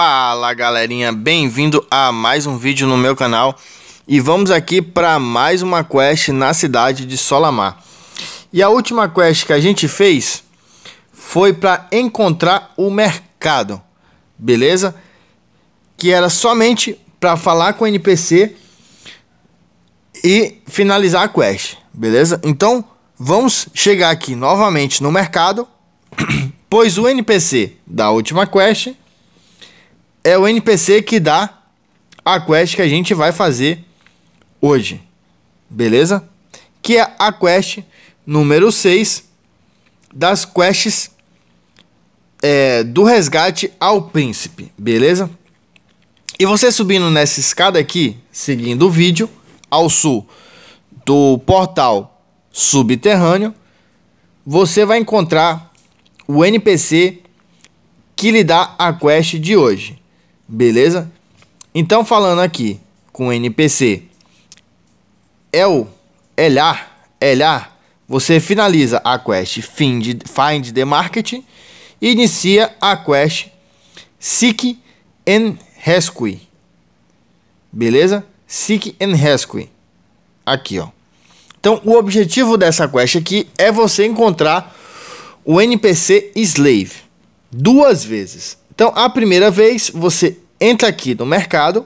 Fala galerinha, bem-vindo a mais um vídeo no meu canal e vamos aqui para mais uma quest na cidade de Solamar. E a última quest que a gente fez foi para encontrar o mercado, beleza? Que era somente para falar com o NPC e finalizar a quest, beleza? Então vamos chegar aqui novamente no mercado, pois o NPC da última quest é o NPC que dá a quest que a gente vai fazer hoje. Beleza? Que é a quest número 6 das quests é, do resgate ao príncipe, beleza? E você subindo nessa escada aqui, seguindo o vídeo, ao sul do portal subterrâneo, você vai encontrar o NPC que lhe dá a quest de hoje. Beleza? Então, falando aqui com o NPC, El, é Elhar, Elhar, você finaliza a quest Find, find the Market e inicia a quest Seek and Rescue. Beleza? Seek and Rescue. Aqui, ó. Então, o objetivo dessa quest aqui é você encontrar o NPC Slave duas vezes. Então, a primeira vez, você entra aqui no mercado,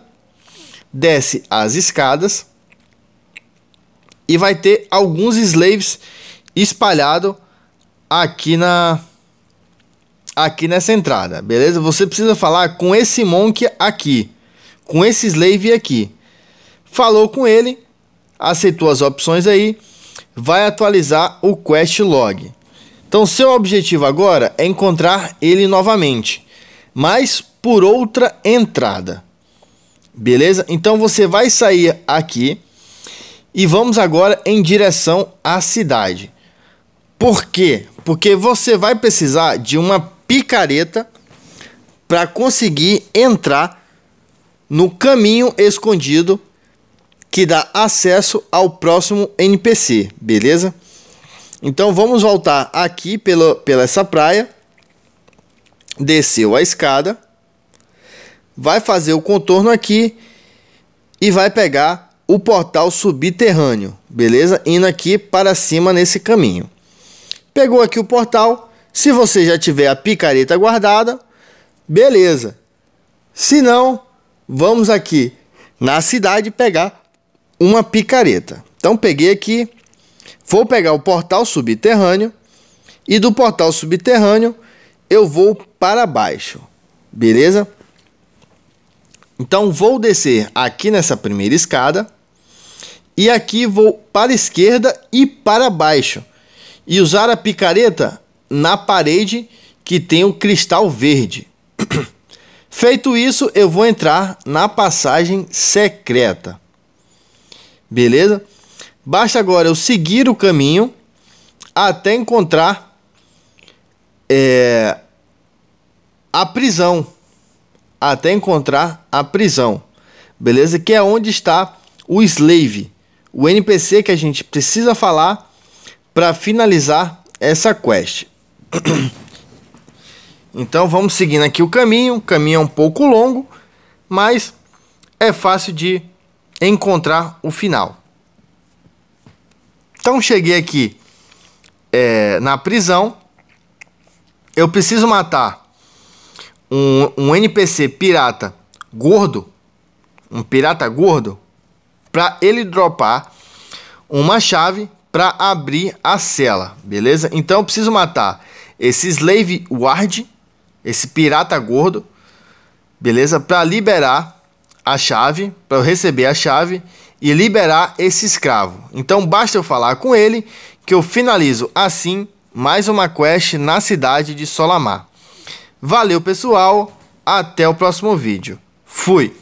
desce as escadas e vai ter alguns slaves espalhado aqui na aqui nessa entrada, beleza? Você precisa falar com esse monk aqui, com esse slave aqui. Falou com ele, aceitou as opções aí, vai atualizar o quest log. Então, seu objetivo agora é encontrar ele novamente mas por outra entrada. Beleza? Então você vai sair aqui e vamos agora em direção à cidade. Por quê? Porque você vai precisar de uma picareta para conseguir entrar no caminho escondido que dá acesso ao próximo NPC, beleza? Então vamos voltar aqui pela, pela essa praia desceu a escada, vai fazer o contorno aqui e vai pegar o portal subterrâneo, beleza? Indo aqui para cima nesse caminho. Pegou aqui o portal, se você já tiver a picareta guardada, beleza. Se não, vamos aqui na cidade pegar uma picareta. Então peguei aqui, vou pegar o portal subterrâneo e do portal subterrâneo eu vou para baixo, beleza? Então vou descer aqui nessa primeira escada e aqui vou para a esquerda e para baixo e usar a picareta na parede que tem um cristal verde. Feito isso, eu vou entrar na passagem secreta. Beleza? Basta agora eu seguir o caminho até encontrar é, a prisão, até encontrar a prisão, beleza? Que é onde está o slave, o NPC que a gente precisa falar para finalizar essa quest. Então vamos seguindo aqui o caminho, o caminho é um pouco longo, mas é fácil de encontrar o final. Então cheguei aqui é, na prisão, eu preciso matar um, um NPC pirata gordo, um pirata gordo, para ele dropar uma chave para abrir a cela, beleza? Então eu preciso matar esse slave ward, esse pirata gordo, beleza? Para liberar a chave, para eu receber a chave e liberar esse escravo. Então basta eu falar com ele que eu finalizo assim mais uma quest na cidade de Solamar. Valeu pessoal, até o próximo vídeo. Fui!